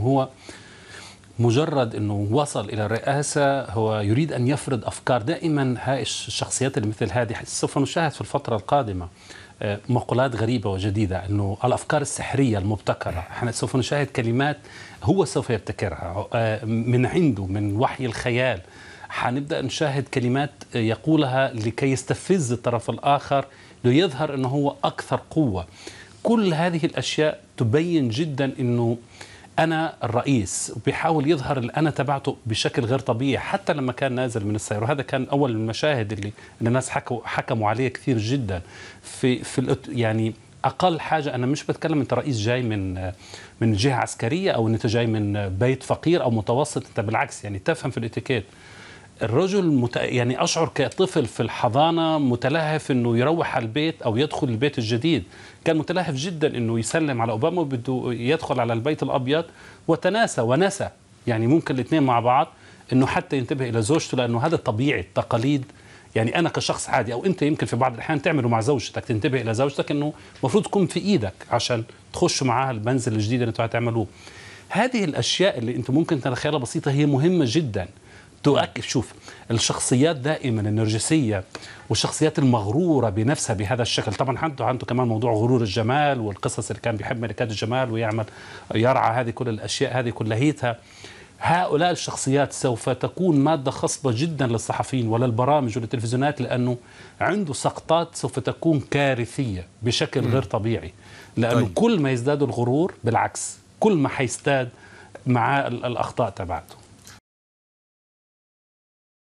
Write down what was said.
هو مجرد انه وصل الى الرئاسه هو يريد ان يفرض افكار دائما هاي الشخصيات اللي مثل هذه سوف نشاهد في الفتره القادمه آه، مقولات غريبة وجديدة أنه الأفكار السحرية المبتكرة احنا سوف نشاهد كلمات هو سوف يبتكرها آه، من عنده من وحي الخيال حنبدأ نشاهد كلمات يقولها لكي يستفز الطرف الآخر ليظهر أنه هو أكثر قوة كل هذه الأشياء تبين جدا أنه انا الرئيس بيحاول يظهر الانا تبعته بشكل غير طبيعي حتى لما كان نازل من السياره وهذا كان اول المشاهد اللي الناس حكوا حكموا عليه كثير جدا في في يعني اقل حاجه انا مش بتكلم انت رئيس جاي من من جهه عسكريه او انت جاي من بيت فقير او متوسط انت بالعكس يعني تفهم في الاتيكيت الرجل مت... يعني اشعر كطفل في الحضانه متلهف انه يروح على البيت او يدخل البيت الجديد كان متلهف جدا انه يسلم على اوباما بده يدخل على البيت الابيض وتناسى ونسى يعني ممكن الاثنين مع بعض انه حتى ينتبه الى زوجته لانه هذا طبيعي التقاليد يعني انا كشخص عادي او انت يمكن في بعض الاحيان تعمله مع زوجتك تنتبه الى زوجتك انه المفروض تكون في ايدك عشان تخشوا معها المنزل الجديد اللي انتم هتعملوه هذه الاشياء اللي انتم ممكن تتخيلها بسيطه هي مهمه جدا تؤكد شوف الشخصيات دائما النرجسيه والشخصيات المغروره بنفسها بهذا الشكل طبعا عنده عنده كمان موضوع غرور الجمال والقصص اللي كان بيحب ملكات الجمال ويعمل يرعى هذه كل الاشياء هذه كلهيتها هؤلاء الشخصيات سوف تكون مادة خصبة جدا للصحفيين وللبرامج وللتلفزيونات لأنه عنده سقطات سوف تكون كارثية بشكل غير طبيعي لأنه طيب. كل ما يزداد الغرور بالعكس كل ما حيزداد مع الأخطاء تبعته